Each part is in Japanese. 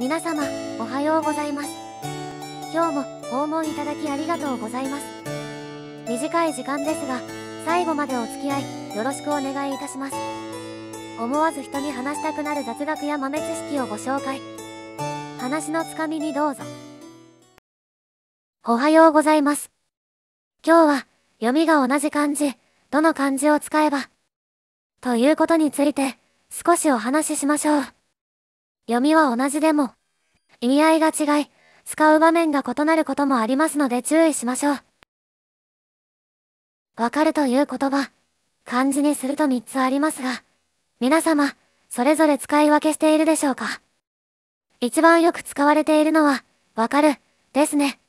皆様、おはようございます。今日も訪問いただきありがとうございます。短い時間ですが、最後までお付き合い、よろしくお願いいたします。思わず人に話したくなる雑学や豆知識をご紹介。話のつかみにどうぞ。おはようございます。今日は、読みが同じ漢字、どの漢字を使えば、ということについて、少しお話ししましょう。読みは同じでも、意味合いが違い、使う場面が異なることもありますので注意しましょう。わかるという言葉、漢字にすると3つありますが、皆様、それぞれ使い分けしているでしょうか一番よく使われているのは、わかる、ですね。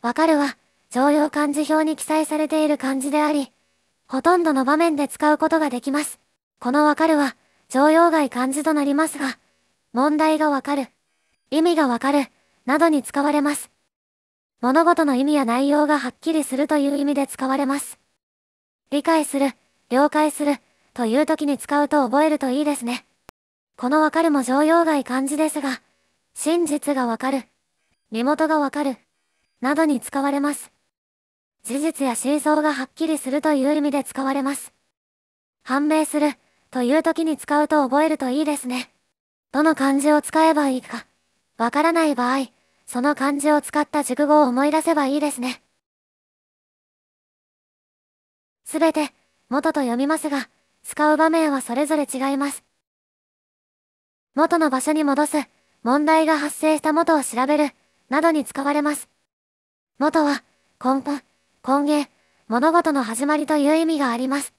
わかるは、常用漢字表に記載されている漢字であり、ほとんどの場面で使うことができます。このわかるは、常用外漢字となりますが、問題がわかる、意味がわかる、などに使われます。物事の意味や内容がはっきりするという意味で使われます。理解する、了解する、という時に使うと覚えるといいですね。このわかるも常用外漢字ですが、真実がわかる、身元がわかる、などに使われます。事実や真相がはっきりするという意味で使われます。判明するという時に使うと覚えるといいですね。どの漢字を使えばいいか、わからない場合、その漢字を使った熟語を思い出せばいいですね。すべて、元と読みますが、使う場面はそれぞれ違います。元の場所に戻す、問題が発生した元を調べる、などに使われます。元は、根本、根源、物事の始まりという意味があります。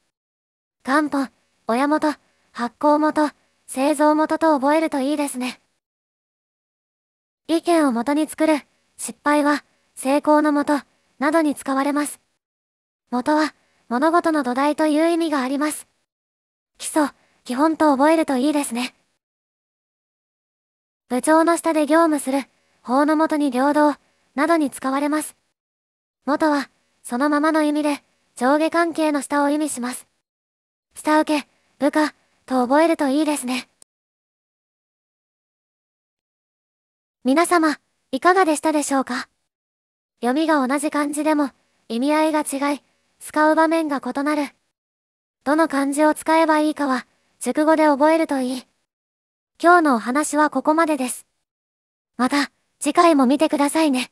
元本、親元、発行元、製造元と覚えるといいですね。意見を元に作る、失敗は、成功のもと、などに使われます。元は、物事の土台という意味があります。基礎、基本と覚えるといいですね。部長の下で業務する、法のもとに平等、などに使われます。元は、そのままの意味で、上下関係の下を意味します。下請け、部下、と覚えるといいですね。皆様、いかがでしたでしょうか読みが同じ漢字でも、意味合いが違い、使う場面が異なる。どの漢字を使えばいいかは、熟語で覚えるといい。今日のお話はここまでです。また、次回も見てくださいね。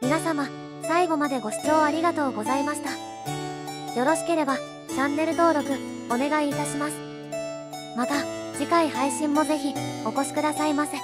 皆様、最後までご視聴ありがとうございました。よろしければ、チャンネル登録、お願いいたします。また、次回配信もぜひ、お越しくださいませ。